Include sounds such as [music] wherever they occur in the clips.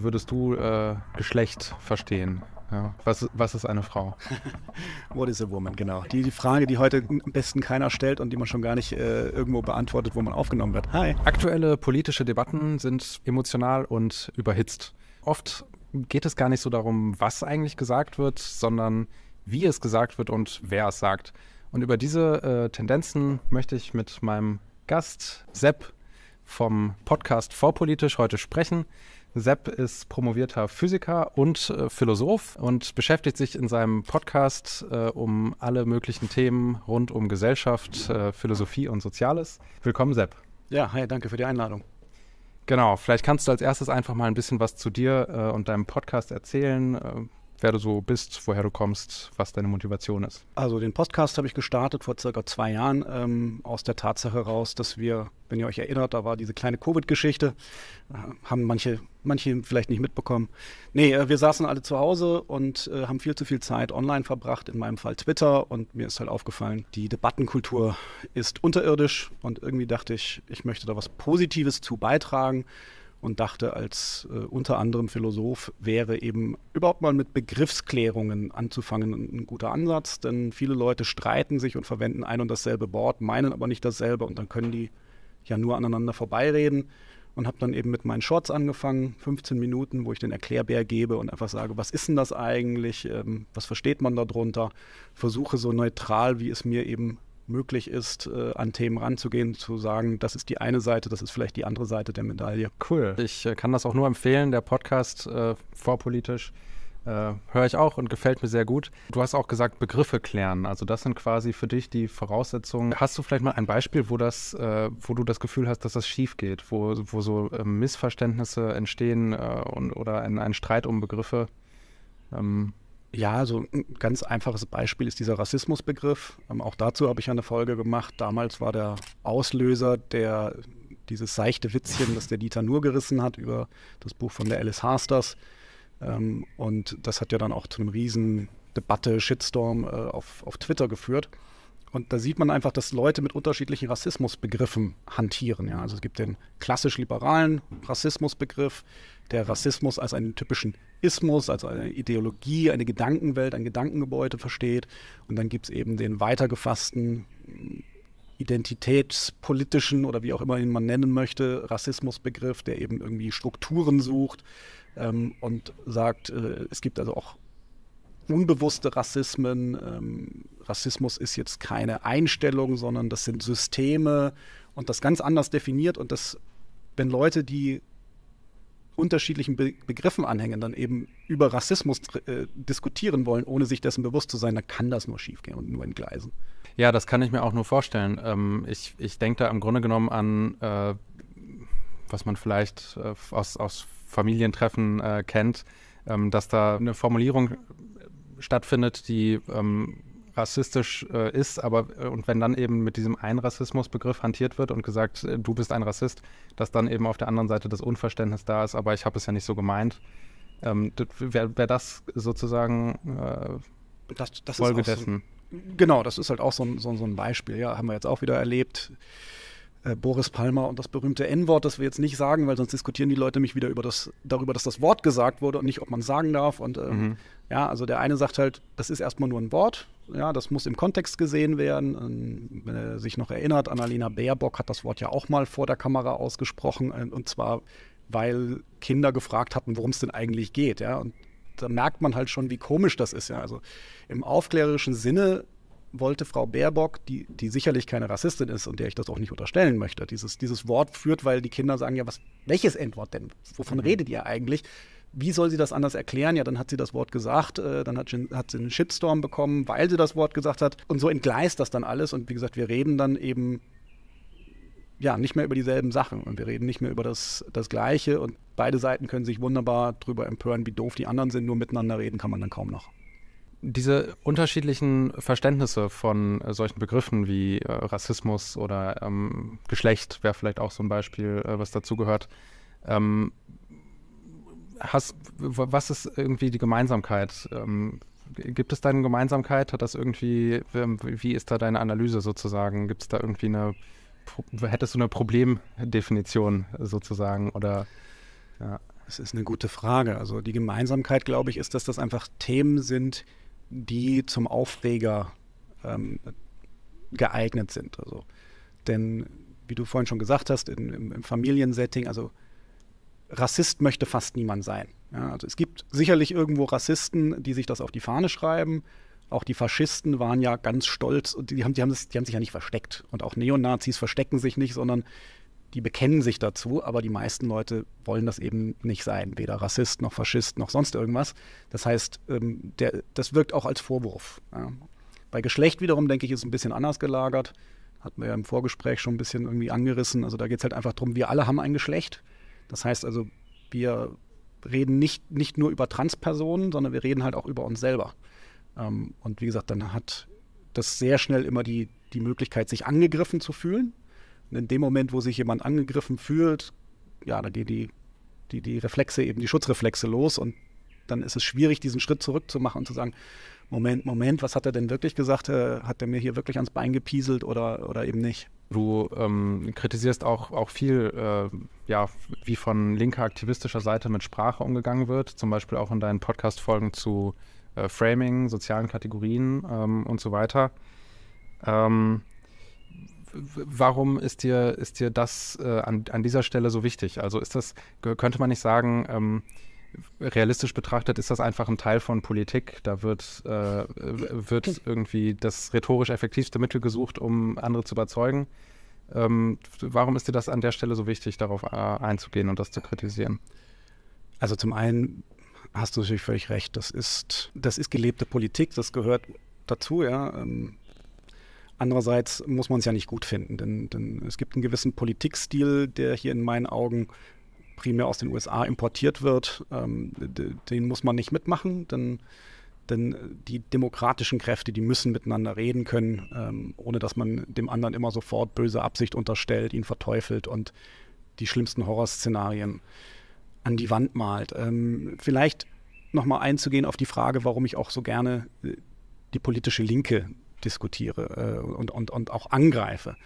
wie würdest du äh, Geschlecht verstehen? Ja, was, was, ist eine Frau? [laughs] What is a woman, genau. Die, die, Frage, die heute am besten keiner stellt und die man schon gar nicht äh, irgendwo beantwortet, wo man aufgenommen wird. Hi. Aktuelle politische Debatten sind emotional und überhitzt. Oft geht es gar nicht so darum, was eigentlich gesagt wird, sondern wie es gesagt wird und wer es sagt. Und über diese äh, Tendenzen möchte ich mit meinem Gast Sepp vom Podcast Vorpolitisch heute sprechen. Sepp ist promovierter Physiker und äh, Philosoph und beschäftigt sich in seinem Podcast äh, um alle möglichen Themen rund um Gesellschaft, äh, Philosophie und Soziales. Willkommen, Sepp. Ja, hi, danke für die Einladung. Genau, vielleicht kannst du als erstes einfach mal ein bisschen was zu dir äh, und deinem Podcast erzählen. Ähm, wer du so bist, woher du kommst, was deine Motivation ist. Also den Podcast habe ich gestartet vor circa zwei Jahren ähm, aus der Tatsache heraus, dass wir, wenn ihr euch erinnert, da war diese kleine Covid-Geschichte, äh, haben manche, manche vielleicht nicht mitbekommen. Nee, äh, wir saßen alle zu Hause und äh, haben viel zu viel Zeit online verbracht, in meinem Fall Twitter und mir ist halt aufgefallen, die Debattenkultur ist unterirdisch und irgendwie dachte ich, ich möchte da was Positives zu beitragen und dachte, als äh, unter anderem Philosoph wäre eben überhaupt mal mit Begriffsklärungen anzufangen ein guter Ansatz, denn viele Leute streiten sich und verwenden ein und dasselbe Wort, meinen aber nicht dasselbe und dann können die ja nur aneinander vorbeireden und habe dann eben mit meinen Shorts angefangen, 15 Minuten, wo ich den Erklärbär gebe und einfach sage, was ist denn das eigentlich, ähm, was versteht man darunter, versuche so neutral, wie es mir eben möglich ist, äh, an Themen ranzugehen, zu sagen, das ist die eine Seite, das ist vielleicht die andere Seite der Medaille. Cool. Ich äh, kann das auch nur empfehlen. Der Podcast äh, vorpolitisch äh, höre ich auch und gefällt mir sehr gut. Du hast auch gesagt, Begriffe klären. Also das sind quasi für dich die Voraussetzungen. Hast du vielleicht mal ein Beispiel, wo das, äh, wo du das Gefühl hast, dass das schief geht, wo, wo so ähm, Missverständnisse entstehen äh, und, oder ein, ein Streit um Begriffe? Ähm, ja, so ein ganz einfaches Beispiel ist dieser Rassismusbegriff. Ähm, auch dazu habe ich eine Folge gemacht. Damals war der Auslöser der dieses seichte Witzchen, das der Dieter nur gerissen hat über das Buch von der Alice Harsters. Ähm, und das hat ja dann auch zu einem riesen Debatte, Shitstorm äh, auf, auf Twitter geführt. Und da sieht man einfach, dass Leute mit unterschiedlichen Rassismusbegriffen hantieren. Ja? Also es gibt den klassisch liberalen Rassismusbegriff, der Rassismus als einen typischen Ismus, als eine Ideologie, eine Gedankenwelt, ein Gedankengebäude versteht. Und dann gibt es eben den weitergefassten identitätspolitischen oder wie auch immer ihn man nennen möchte, Rassismusbegriff, der eben irgendwie Strukturen sucht ähm, und sagt, äh, es gibt also auch unbewusste Rassismen. Ähm, Rassismus ist jetzt keine Einstellung, sondern das sind Systeme und das ganz anders definiert und das, wenn Leute, die unterschiedlichen Be Begriffen anhängen, dann eben über Rassismus äh, diskutieren wollen, ohne sich dessen bewusst zu sein, dann kann das nur schiefgehen und nur in Gleisen. Ja, das kann ich mir auch nur vorstellen. Ähm, ich ich denke da im Grunde genommen an, äh, was man vielleicht äh, aus, aus Familientreffen äh, kennt, ähm, dass da eine Formulierung äh, stattfindet, die ähm, rassistisch äh, ist, aber äh, und wenn dann eben mit diesem einen Rassismusbegriff hantiert wird und gesagt, äh, du bist ein Rassist, dass dann eben auf der anderen Seite das Unverständnis da ist, aber ich habe es ja nicht so gemeint. Ähm, Wäre wär das sozusagen äh, das, das Folge dessen? So, genau, das ist halt auch so ein, so, so ein Beispiel, ja, haben wir jetzt auch wieder erlebt. Äh, Boris Palmer und das berühmte N-Wort, das wir jetzt nicht sagen, weil sonst diskutieren die Leute mich wieder über das, darüber, dass das Wort gesagt wurde und nicht, ob man es sagen darf. Und ähm, mhm. ja, also der eine sagt halt, das ist erstmal nur ein Wort, ja, das muss im Kontext gesehen werden. Ähm, wenn er sich noch erinnert, Annalena Baerbock hat das Wort ja auch mal vor der Kamera ausgesprochen, äh, und zwar, weil Kinder gefragt hatten, worum es denn eigentlich geht. Ja? Und da merkt man halt schon, wie komisch das ist. Ja? Also im aufklärerischen Sinne wollte Frau Baerbock, die, die sicherlich keine Rassistin ist und der ich das auch nicht unterstellen möchte, dieses, dieses Wort führt, weil die Kinder sagen, ja, was, welches Endwort denn? Wovon mhm. redet ihr eigentlich? wie soll sie das anders erklären? Ja, dann hat sie das Wort gesagt, äh, dann hat, hat, sie einen Shitstorm bekommen, weil sie das Wort gesagt hat. Und so entgleist das dann alles. Und wie gesagt, wir reden dann eben ja nicht mehr über dieselben Sachen und wir reden nicht mehr über das, das Gleiche. Und beide Seiten können sich wunderbar darüber empören, wie doof die anderen sind. Nur miteinander reden kann man dann kaum noch diese unterschiedlichen Verständnisse von äh, solchen Begriffen wie äh, Rassismus oder ähm, Geschlecht wäre vielleicht auch so ein Beispiel, äh, was dazu gehört. Ähm, hast, was ist irgendwie die Gemeinsamkeit? Ähm, gibt es da eine Gemeinsamkeit? Hat das irgendwie, ähm, wie ist da deine Analyse sozusagen? Gibt es da irgendwie eine, hättest du eine Problemdefinition sozusagen oder ja. Das ist eine gute Frage. Also die Gemeinsamkeit, glaube ich, ist, dass das einfach Themen sind, die zum Aufreger ähm, geeignet sind. Also, denn wie du vorhin schon gesagt hast, in, im, im Familiensetting, also Rassist möchte fast niemand sein. Ja, also es gibt sicherlich irgendwo Rassisten, die sich das auf die Fahne schreiben. Auch die Faschisten waren ja ganz stolz und die haben, die haben, das, die haben sich ja nicht versteckt. Und auch Neonazis verstecken sich nicht, sondern die bekennen sich dazu, aber die meisten Leute wollen das eben nicht sein. Weder Rassist noch Faschist noch sonst irgendwas. Das heißt, ähm, der, das wirkt auch als Vorwurf. Ja. Bei Geschlecht wiederum, denke ich, ist es ein bisschen anders gelagert. Hatten wir ja im Vorgespräch schon ein bisschen irgendwie angerissen. Also da geht es halt einfach darum, wir alle haben ein Geschlecht. Das heißt also, wir reden nicht, nicht nur über Transpersonen, sondern wir reden halt auch über uns selber. Ähm, und wie gesagt, dann hat das sehr schnell immer die, die Möglichkeit, sich angegriffen zu fühlen. Und in dem Moment, wo sich jemand angegriffen fühlt, ja, da gehen die, die, die Reflexe eben, die Schutzreflexe los und dann ist es schwierig, diesen Schritt zurückzumachen und zu sagen, Moment, Moment, was hat er denn wirklich gesagt? Äh, hat er mir hier wirklich ans Bein gepieselt oder, oder eben nicht? Du ähm, kritisierst auch, auch viel, äh, ja, wie von linker aktivistischer Seite mit Sprache umgegangen wird, zum Beispiel auch in deinen Podcast-Folgen zu äh, Framing, sozialen Kategorien ähm, und so weiter. Ähm, warum ist dir, ist dir das äh, an, an dieser Stelle so wichtig? Also ist das, könnte man nicht sagen, ähm, realistisch betrachtet ist das einfach ein Teil von Politik. Da wird, äh, wird irgendwie das rhetorisch effektivste Mittel gesucht, um andere zu überzeugen. Ähm, warum ist dir das an der Stelle so wichtig, darauf äh, einzugehen und das zu kritisieren? Also zum einen hast du natürlich völlig recht. Das ist, das ist gelebte Politik, das gehört dazu, ja. Ähm, andererseits muss man es ja nicht gut finden, denn, denn es gibt einen gewissen Politikstil, der hier in meinen Augen primär aus den USA importiert wird, ähm, den muss man nicht mitmachen, denn, denn die demokratischen Kräfte, die müssen miteinander reden können, ähm, ohne dass man dem anderen immer sofort böse Absicht unterstellt, ihn verteufelt und die schlimmsten Horrorszenarien an die Wand malt. Ähm, vielleicht nochmal einzugehen auf die Frage, warum ich auch so gerne äh, die politische Linke diskutiere äh, und, und, und auch angreife.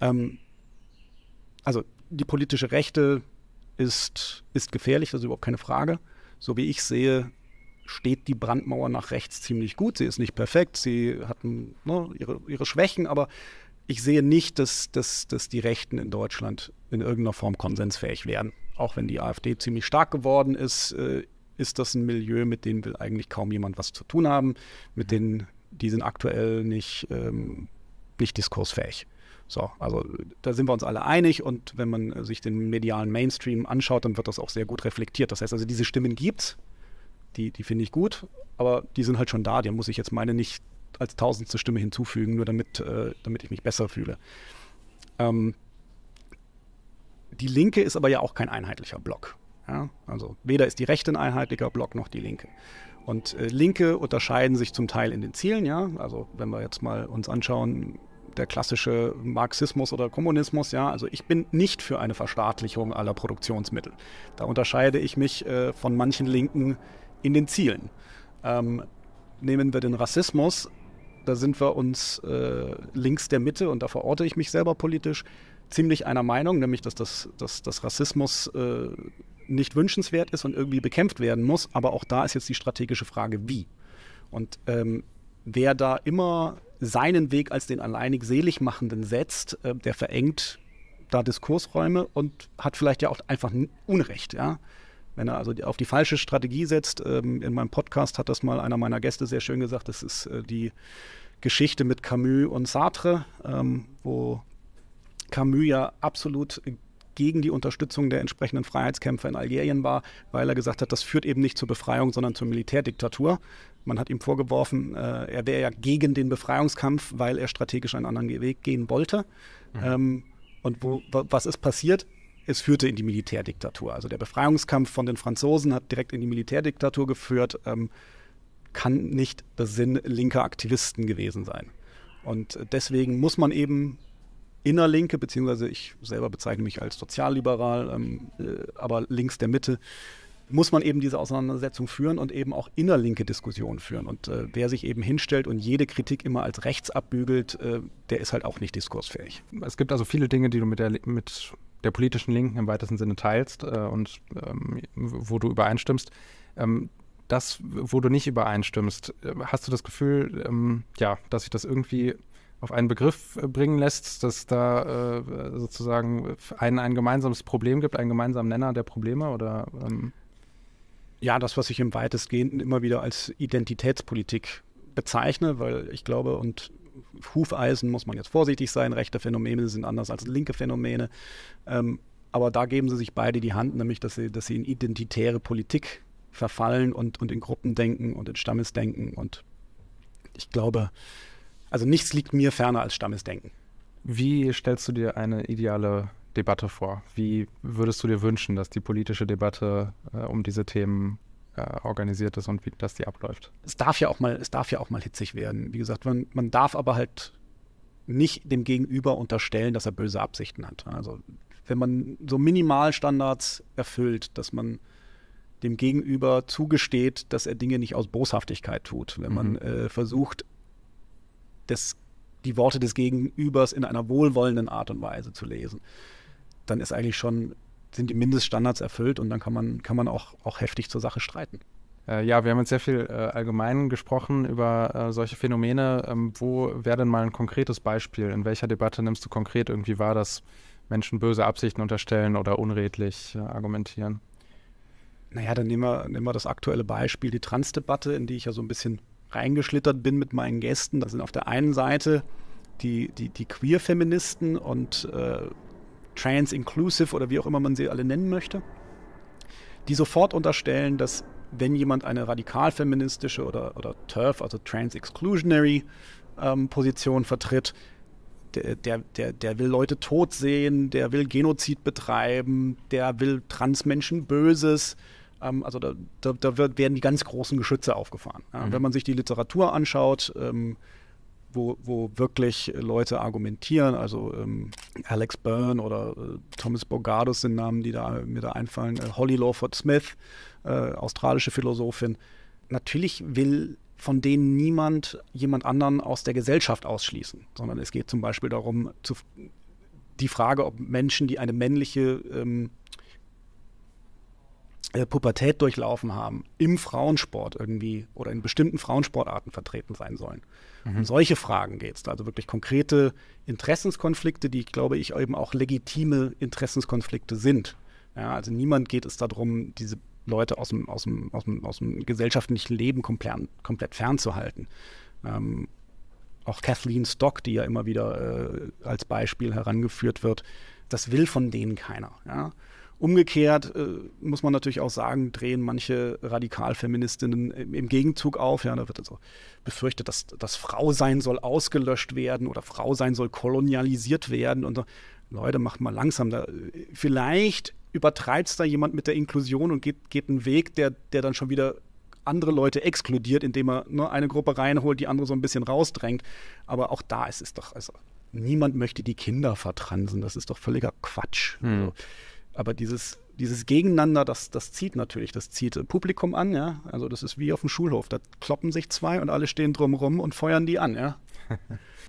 Ähm, also die politische Rechte ist, ist gefährlich, das ist überhaupt keine Frage. So wie ich sehe, steht die Brandmauer nach rechts ziemlich gut. Sie ist nicht perfekt, sie hat ne, ihre, ihre Schwächen, aber ich sehe nicht, dass, dass, dass die Rechten in Deutschland in irgendeiner Form konsensfähig werden. Auch wenn die AfD ziemlich stark geworden ist, äh, ist das ein Milieu, mit dem will eigentlich kaum jemand was zu tun haben, mit denen die sind aktuell nicht, ähm, nicht diskursfähig. So, also da sind wir uns alle einig und wenn man äh, sich den medialen Mainstream anschaut, dann wird das auch sehr gut reflektiert. Das heißt also, diese Stimmen gibt's, die, die finde ich gut, aber die sind halt schon da, die muss ich jetzt meine nicht als tausendste Stimme hinzufügen, nur damit, äh, damit ich mich besser fühle. Ähm, die Linke ist aber ja auch kein einheitlicher Block. Ja? Also weder ist die Rechte ein einheitlicher Block noch die Linke. Und äh, Linke unterscheiden sich zum Teil in den Zielen, ja. Also wenn wir jetzt mal uns anschauen, der klassische Marxismus oder Kommunismus, ja. Also ich bin nicht für eine Verstaatlichung aller Produktionsmittel. Da unterscheide ich mich äh, von manchen Linken in den Zielen. Ähm, nehmen wir den Rassismus, da sind wir uns äh, links der Mitte und da verorte ich mich selber politisch ziemlich einer Meinung, nämlich dass das dass, dass Rassismus äh, nicht wünschenswert ist und irgendwie bekämpft werden muss. Aber auch da ist jetzt die strategische Frage, wie. Und ähm, wer da immer seinen Weg als den alleinig Seligmachenden setzt, äh, der verengt da Diskursräume und hat vielleicht ja auch einfach Unrecht, ja. Wenn er also auf die falsche Strategie setzt, ähm, in meinem Podcast hat das mal einer meiner Gäste sehr schön gesagt, das ist äh, die Geschichte mit Camus und Sartre, ähm, wo Camus ja absolut gegen die Unterstützung der entsprechenden Freiheitskämpfer in Algerien war, weil er gesagt hat, das führt eben nicht zur Befreiung, sondern zur Militärdiktatur. Man hat ihm vorgeworfen, äh, er wäre ja gegen den Befreiungskampf, weil er strategisch einen anderen Weg gehen wollte. Mhm. Ähm, und wo, was ist passiert? Es führte in die Militärdiktatur. Also der Befreiungskampf von den Franzosen hat direkt in die Militärdiktatur geführt. Ähm, kann nicht der Sinn linker Aktivisten gewesen sein. Und deswegen muss man eben innerlinke, beziehungsweise ich selber bezeichne mich als sozialliberal, ähm, äh, aber links der Mitte, muss man eben diese Auseinandersetzung führen und eben auch innerlinke Diskussionen führen. Und äh, wer sich eben hinstellt und jede Kritik immer als rechts abbügelt, äh, der ist halt auch nicht diskursfähig. Es gibt also viele Dinge, die du mit der, mit der politischen Linken im weitesten Sinne teilst äh, und ähm, wo du übereinstimmst. Ähm, das, wo du nicht übereinstimmst, äh, hast du das Gefühl, ähm, ja, dass sich das irgendwie auf einen Begriff äh, bringen lässt, dass da äh, sozusagen ein, ein gemeinsames Problem gibt, einen gemeinsamen Nenner der Probleme oder ähm ja, das, was ich im weitestgehenden immer wieder als Identitätspolitik bezeichne, weil ich glaube, und Hufeisen muss man jetzt vorsichtig sein, rechte Phänomene sind anders als linke Phänomene. Ähm, aber da geben sie sich beide die Hand, nämlich dass sie, dass sie in identitäre Politik verfallen und, und in Gruppendenken und in Stammesdenken. Und ich glaube, also nichts liegt mir ferner als Stammesdenken. Wie stellst du dir eine ideale Debatte vor? Wie würdest du dir wünschen, dass die politische Debatte äh, um diese Themen äh, organisiert ist und wie, dass die abläuft? Es darf ja auch mal, es darf ja auch mal hitzig werden. Wie gesagt, man, man darf aber halt nicht dem Gegenüber unterstellen, dass er böse Absichten hat. Also wenn man so Minimalstandards erfüllt, dass man dem Gegenüber zugesteht, dass er Dinge nicht aus Boshaftigkeit tut, wenn man mhm. äh, versucht, das, die Worte des Gegenübers in einer wohlwollenden Art und Weise zu lesen dann ist eigentlich schon, sind die Mindeststandards erfüllt und dann kann man, kann man auch, auch heftig zur Sache streiten. Äh, ja, wir haben jetzt sehr viel äh, allgemein gesprochen über äh, solche Phänomene. Ähm, wo wäre denn mal ein konkretes Beispiel? In welcher Debatte nimmst du konkret irgendwie wahr, dass Menschen böse Absichten unterstellen oder unredlich äh, argumentieren? Naja, dann nehmen wir, nehmen wir das aktuelle Beispiel, die Transdebatte, in die ich ja so ein bisschen reingeschlittert bin mit meinen Gästen. Da sind auf der einen Seite die, die, die Queer-Feministen und äh, trans-inclusive oder wie auch immer man sie alle nennen möchte, die sofort unterstellen, dass wenn jemand eine radikal-feministische oder, oder TERF, also trans-exclusionary ähm, Position vertritt, der, der, der, der will Leute tot sehen, der will Genozid betreiben, der will Transmenschen Böses. Ähm, also da, da, da wird, werden die ganz großen Geschütze aufgefahren. Ja, mhm. Wenn man sich die Literatur anschaut, ähm, wo, wo wirklich Leute argumentieren. Also ähm, Alex Byrne oder äh, Thomas Bogardus sind Namen, die da, mir da einfallen. Äh, Holly Lawford Smith, äh, australische Philosophin. Natürlich will von denen niemand jemand anderen aus der Gesellschaft ausschließen, sondern es geht zum Beispiel darum, zu, die Frage, ob Menschen, die eine männliche ähm, äh, Pubertät durchlaufen haben, im Frauensport irgendwie oder in bestimmten Frauensportarten vertreten sein sollen. Mhm. Um solche Fragen geht es. Also wirklich konkrete Interessenskonflikte, die, glaube ich, eben auch legitime Interessenskonflikte sind. Ja, also niemand geht es darum, diese Leute aus dem, aus dem, aus dem, aus dem gesellschaftlichen Leben komplett, komplett fernzuhalten. Ähm, auch Kathleen Stock, die ja immer wieder äh, als Beispiel herangeführt wird, das will von denen keiner. Ja? Umgekehrt äh, muss man natürlich auch sagen, drehen manche Radikalfeministinnen im, im Gegenzug auf. Ja, da wird also befürchtet, dass das Frausein soll ausgelöscht werden oder Frausein soll kolonialisiert werden. Und so. Leute, macht mal langsam. Da, vielleicht übertreibt es da jemand mit der Inklusion und geht, geht einen Weg, der, der dann schon wieder andere Leute exkludiert, indem er nur ne, eine Gruppe reinholt, die andere so ein bisschen rausdrängt. Aber auch da ist es doch, also niemand möchte die Kinder vertransen. Das ist doch völliger Quatsch. Hm. Also, aber dieses, dieses Gegeneinander, das, das zieht natürlich, das zieht äh, Publikum an, ja. Also das ist wie auf dem Schulhof. Da kloppen sich zwei und alle stehen drumrum und feuern die an, ja. [laughs]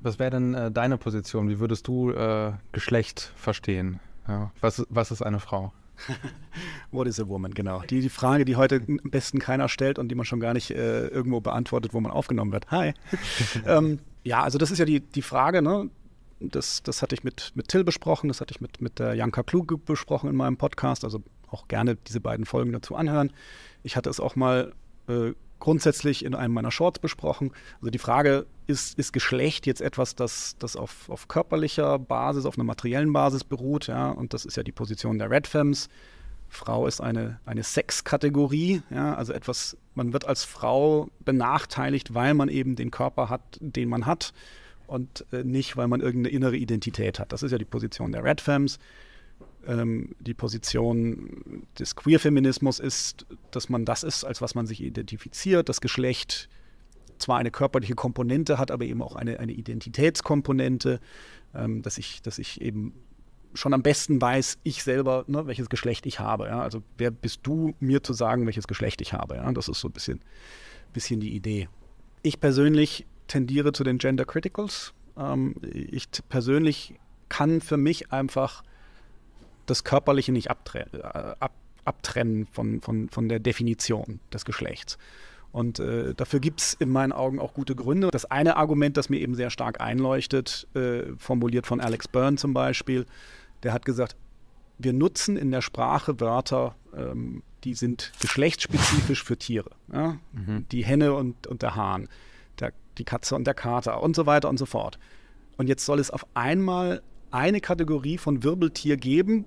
Was wäre denn äh, deine Position? Wie würdest du äh, Geschlecht verstehen? Ja. Was, was ist eine Frau? [laughs] What is a woman, genau. Die, die Frage, die heute am besten keiner stellt und die man schon gar nicht äh, irgendwo beantwortet, wo man aufgenommen wird. Hi. [laughs] ähm, ja, also das ist ja die, die Frage, ne? das, das hatte ich mit, mit Till besprochen, das hatte ich mit, mit der Janka Klug besprochen in meinem Podcast. Also auch gerne diese beiden Folgen dazu anhören. Ich hatte es auch mal äh, grundsätzlich in einem meiner Shorts besprochen. Also die Frage, ist, ist Geschlecht jetzt etwas, das, das auf, auf körperlicher Basis, auf einer materiellen Basis beruht? Ja? Und das ist ja die Position der Red Femmes. Frau ist eine, eine Sexkategorie, ja? also etwas, man wird als Frau benachteiligt, weil man eben den Körper hat, den man hat und äh, nicht, weil man irgendeine innere Identität hat. Das ist ja die Position der Red Femmes. Ähm, die Position des Queer-Feminismus ist, dass man das ist, als was man sich identifiziert, das Geschlecht zwar eine körperliche Komponente hat, aber eben auch eine, eine Identitätskomponente, ähm, dass, ich, dass ich eben schon am besten weiß, ich selber, ne, welches Geschlecht ich habe. Ja? Also wer bist du, mir zu sagen, welches Geschlecht ich habe? Ja? Das ist so ein bisschen, bisschen die Idee. Ich persönlich tendiere zu den Gender Criticals. Ähm, ich persönlich kann für mich einfach das Körperliche nicht abtre äh, ab abtrennen von, von, von der Definition des Geschlechts. Und äh, dafür gibt es in meinen Augen auch gute Gründe. Das eine Argument, das mir eben sehr stark einleuchtet, äh, formuliert von Alex Byrne zum Beispiel, der hat gesagt, wir nutzen in der Sprache Wörter, ähm, die sind geschlechtsspezifisch für Tiere. Ja? Mhm. Die Henne und, und der Hahn die Katze und der Kater und so weiter und so fort. Und jetzt soll es auf einmal eine Kategorie von Wirbeltier geben,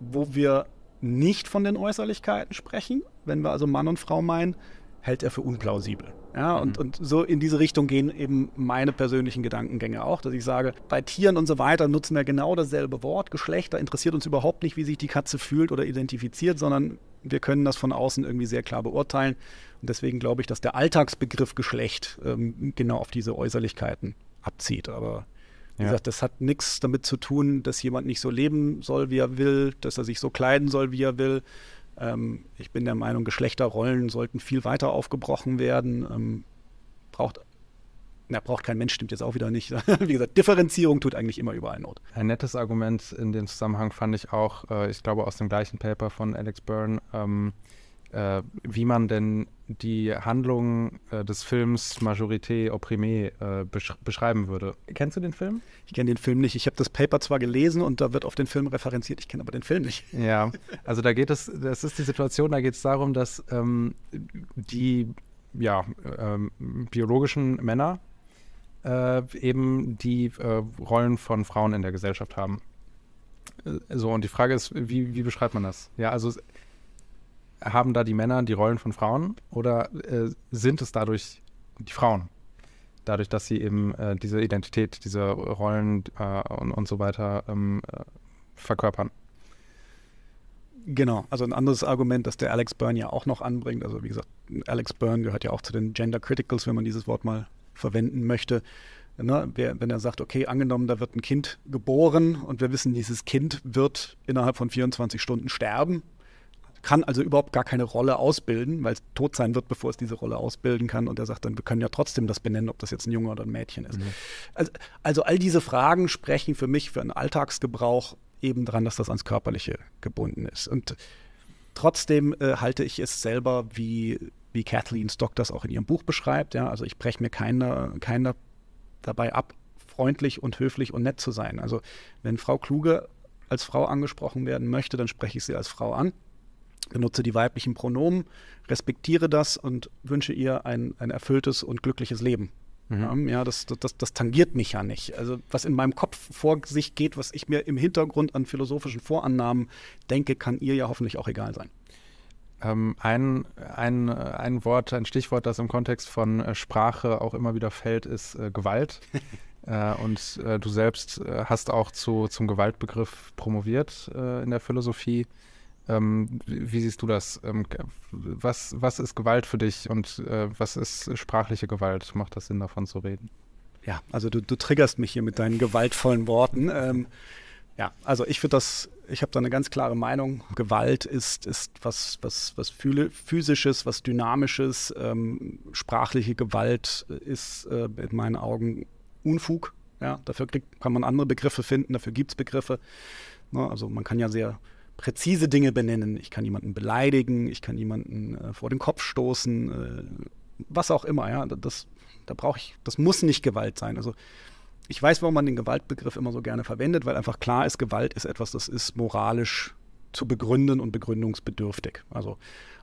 wo wir nicht von den Äußerlichkeiten sprechen, wenn wir also Mann und Frau meinen, hält er für unplausibel. Ja, und, mhm. und so in diese Richtung gehen eben meine persönlichen Gedankengänge auch, dass ich sage, bei Tieren und so weiter nutzen wir genau dasselbe Wort. Geschlechter interessiert uns überhaupt nicht, wie sich die Katze fühlt oder identifiziert, sondern wir können das von außen irgendwie sehr klar beurteilen. Und deswegen glaube ich, dass der Alltagsbegriff Geschlecht ähm, genau auf diese Äußerlichkeiten abzieht. Aber wie ja. gesagt, das hat nichts damit zu tun, dass jemand nicht so leben soll, wie er will, dass er sich so kleiden soll, wie er will, ähm, ich bin der Meinung, Geschlechterrollen sollten viel weiter aufgebrochen werden. Ähm, braucht na, braucht kein Mensch, stimmt jetzt auch wieder nicht. [laughs] Wie gesagt, Differenzierung tut eigentlich immer überall Not. Ein nettes Argument in dem Zusammenhang fand ich auch, äh, ich glaube aus dem gleichen Paper von Alex Byrne, ähm, äh, wie man denn die Handlung äh, des Films Majorité Opprimée äh, besch beschreiben würde. Kennst du den Film? Ich kenne den Film nicht. Ich habe das Paper zwar gelesen und da wird auf den Film referenziert, ich kenne aber den Film nicht. Ja, also da geht es, das ist die Situation, da geht es darum, dass ähm, die ja, ähm, biologischen Männer äh, eben die äh, Rollen von Frauen in der Gesellschaft haben. Äh, so, und die Frage ist, wie, wie beschreibt man das? Ja, also haben da die Männer die Rollen von Frauen oder äh, sind es dadurch die Frauen? Dadurch, dass sie eben äh, diese Identität, diese Rollen äh, und, und so weiter ähm, äh, verkörpern. Genau, also ein anderes Argument, das der Alex Byrne ja auch noch anbringt. Also wie gesagt, Alex Byrne gehört ja auch zu den Gender Criticals, wenn man dieses Wort mal verwenden möchte. Ne, wenn er sagt, okay, angenommen, da wird ein Kind geboren und wir wissen, dieses Kind wird innerhalb von 24 Stunden sterben, kann also überhaupt gar keine Rolle ausbilden, weil es tot sein wird, bevor es diese Rolle ausbilden kann. Und er sagt dann, wir können ja trotzdem das benennen, ob das jetzt ein Junge oder ein Mädchen ist. Mhm. Also, also all diese Fragen sprechen für mich, für einen Alltagsgebrauch eben dran, dass das ans Körperliche gebunden ist. Und trotzdem äh, halte ich es selber, wie, wie Kathleen Stock das auch in ihrem Buch beschreibt. Ja? Also ich breche mir keiner, keiner dabei ab, freundlich und höflich und nett zu sein. Also wenn Frau Kluge als Frau angesprochen werden möchte, dann spreche ich sie als Frau an benutze die weiblichen Pronomen, respektiere das und wünsche ihr ein, ein erfülltes und glückliches Leben. Mhm. Ja, das, das, das tangiert mich ja nicht. Also was in meinem Kopf vor sich geht, was ich mir im Hintergrund an philosophischen Vorannahmen denke, kann ihr ja hoffentlich auch egal sein. Ähm, ein, ein, ein Wort, ein Stichwort, das im Kontext von äh, Sprache auch immer wieder fällt, ist äh, Gewalt. [laughs] Äh, und du selbst hast auch zu, zum Gewaltbegriff promoviert in der Philosophie. Ähm, wie siehst du das? Ähm, was, was ist Gewalt für dich und äh, was ist sprachliche Gewalt? Macht das Sinn, davon zu reden? Ja, also du, du triggerst mich hier mit deinen gewaltvollen Worten. Ähm, ja, also ich würde das, ich habe da eine ganz klare Meinung. Gewalt ist, ist was, was, was physisches, was dynamisches. Ähm, sprachliche Gewalt ist äh, in meinen Augen Unfug. Ja, dafür kriegt, kann man andere Begriffe finden, dafür gibt es Begriffe. Ne, also man kann ja sehr präzise Dinge benennen. Ich kann jemanden beleidigen, ich kann jemanden äh, vor den Kopf stoßen, äh, was auch immer. Ja, das, da brauche ich, das muss nicht Gewalt sein. Also ich weiß, warum man den Gewaltbegriff immer so gerne verwendet, weil einfach klar ist, Gewalt ist etwas, das ist moralisch zu begründen und begründungsbedürftig. Also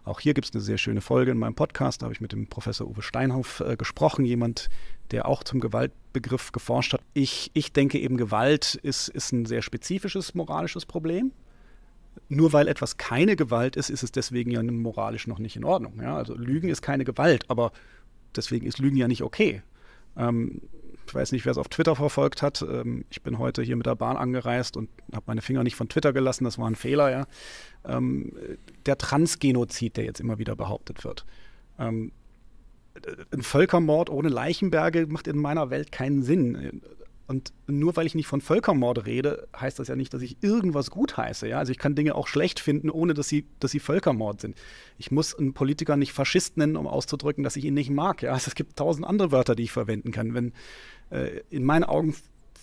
auch hier gibt es eine sehr schöne Folge in meinem Podcast, da habe ich mit dem Professor Uwe Steinhoff äh, gesprochen, jemand, der auch zum Gewaltbegriff geforscht hat. Ich, ich denke eben, Gewalt ist, ist ein sehr spezifisches moralisches Problem nur weil etwas keine Gewalt ist, ist es deswegen ja moralisch noch nicht in Ordnung. Ja? Also Lügen ist keine Gewalt, aber deswegen ist Lügen ja nicht okay. Ähm, ich weiß nicht, wer es auf Twitter verfolgt hat. Ähm, ich bin heute hier mit der Bahn angereist und habe meine Finger nicht von Twitter gelassen, das war ein Fehler, ja. Ähm, der Transgenozid, der jetzt immer wieder behauptet wird. Ähm, ein Völkermord ohne Leichenberge macht in meiner Welt keinen Sinn. Und nur weil ich nicht von Völkermord rede, heißt das ja nicht, dass ich irgendwas gut heiße. Ja? Also ich kann Dinge auch schlecht finden, ohne dass sie, dass sie Völkermord sind. Ich muss einen Politiker nicht Faschist nennen, um auszudrücken, dass ich ihn nicht mag. Ja? Also es gibt tausend andere Wörter, die ich verwenden kann. Wenn äh, in meinen Augen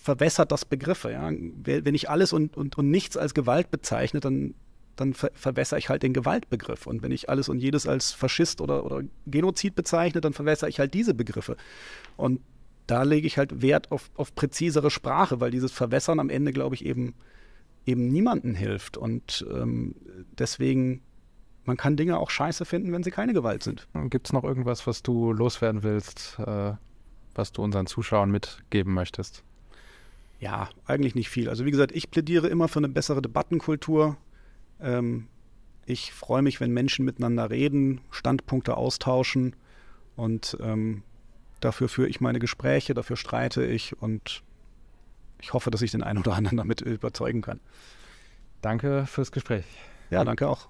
verwässert das Begriffe. Ja? Wenn ich alles und, und, und nichts als Gewalt bezeichne, dann, dann ver verwässere ich halt den Gewaltbegriff. Und wenn ich alles und jedes als Faschist oder, oder Genozid bezeichne, dann verwässere ich halt diese Begriffe. Und da lege ich halt Wert auf, auf präzisere Sprache, weil dieses Verwässern am Ende, glaube ich, eben, eben niemanden hilft. Und ähm, deswegen, man kann Dinge auch scheiße finden, wenn sie keine Gewalt sind. Gibt es noch irgendwas, was du loswerden willst, äh, was du unseren Zuschauern mitgeben möchtest? Ja, eigentlich nicht viel. Also wie gesagt, ich plädiere immer für eine bessere Debattenkultur. Ähm, ich freue mich, wenn Menschen miteinander reden, Standpunkte austauschen und ähm, Dafür führe ich meine Gespräche, dafür streite ich und ich hoffe, dass ich den einen oder anderen damit überzeugen kann. Danke fürs Gespräch. Ja, danke auch.